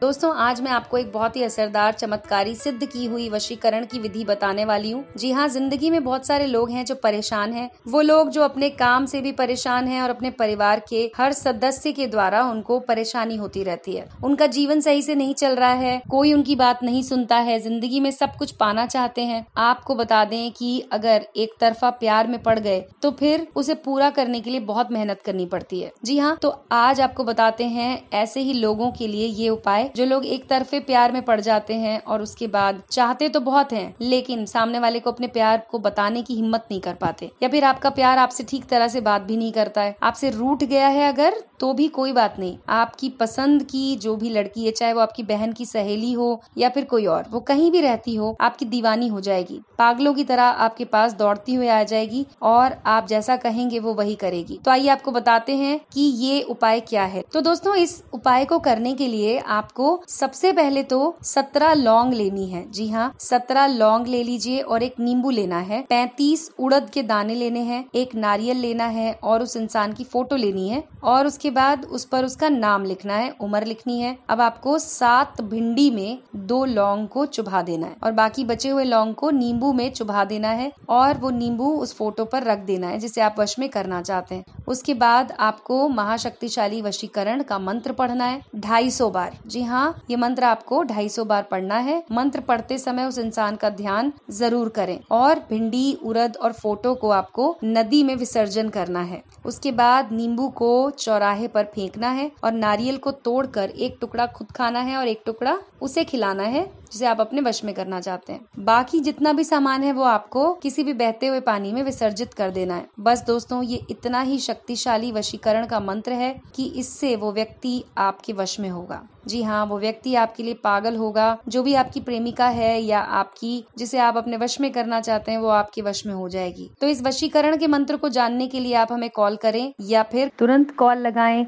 दोस्तों आज मैं आपको एक बहुत ही असरदार चमत्कारी सिद्ध की हुई वशीकरण की विधि बताने वाली हूँ जी हाँ जिंदगी में बहुत सारे लोग हैं जो परेशान हैं वो लोग जो अपने काम से भी परेशान हैं और अपने परिवार के हर सदस्य के द्वारा उनको परेशानी होती रहती है उनका जीवन सही से नहीं चल रहा है कोई उनकी बात नहीं सुनता है जिंदगी में सब कुछ पाना चाहते हैं आपको बता दें कि अगर एक तरफा प्यार में पड़ गए तो फिर उसे पूरा करने के लिए बहुत मेहनत करनी पड़ती है जी हाँ तो आज आपको बताते हैं ऐसे ही लोगों के लिए ये उपाय जो लोग एक तरफे प्यार में पड़ जाते हैं और उसके बाद चाहते तो बहुत हैं लेकिन सामने वाले को अपने प्यार को बताने की हिम्मत नहीं कर पाते या फिर आपका प्यार आपसे ठीक तरह से बात भी नहीं करता है आपसे रूट गया है अगर तो भी कोई बात नहीं आपकी पसंद की जो भी लड़की है चाहे वो आपकी बहन की सहेली हो या फिर कोई और वो कहीं भी रहती हो आपकी दीवानी हो जाएगी पागलों की तरह आपके पास दौड़ती हुई आ जाएगी और आप जैसा कहेंगे वो वही करेगी तो आइए आपको बताते हैं कि ये उपाय क्या है तो दोस्तों इस उपाय को करने के लिए आपको आपको सबसे पहले तो सत्रह लौंग लेनी है जी हाँ सत्रह लौंग ले लीजिए और एक नींबू लेना है पैंतीस उड़द के दाने लेने हैं एक नारियल लेना है और उस इंसान की फोटो लेनी है और उसके बाद उस पर उसका नाम लिखना है उम्र लिखनी है अब आपको सात भिंडी में दो लौंग को चुभा देना है और बाकी बचे हुए लौंग को नींबू में चुभा देना है और वो नींबू उस फोटो पर रख देना है जिसे आप वश में करना चाहते हैं उसके बाद आपको महाशक्तिशाली वशीकरण का मंत्र पढ़ना है ढाई सौ बार जी हाँ ये मंत्र आपको ढाई सौ बार पढ़ना है मंत्र पढ़ते समय उस इंसान का ध्यान जरूर करें और भिंडी उरद और फोटो को आपको नदी में विसर्जन करना है उसके बाद नींबू को चौराहे पर फेंकना है और नारियल को तोड़कर एक टुकड़ा खुद खाना है और एक टुकड़ा उसे खिलाना है जिसे आप अपने वश में करना चाहते हैं बाकी जितना भी सामान है वो आपको किसी भी बहते हुए पानी में विसर्जित कर देना है बस दोस्तों ये इतना ही शक्ति शक्तिशाली वशीकरण का मंत्र है कि इससे वो व्यक्ति आपके वश में होगा जी हाँ वो व्यक्ति आपके लिए पागल होगा जो भी आपकी प्रेमिका है या आपकी जिसे आप अपने वश में करना चाहते हैं वो आपके वश में हो जाएगी तो इस वशीकरण के मंत्र को जानने के लिए आप हमें कॉल करें या फिर तुरंत कॉल लगाए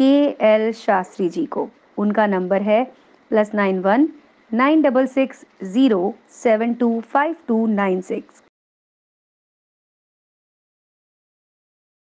के एल शास्त्री जी को उनका नंबर है plus nine one nine double six zero seven two five two nine six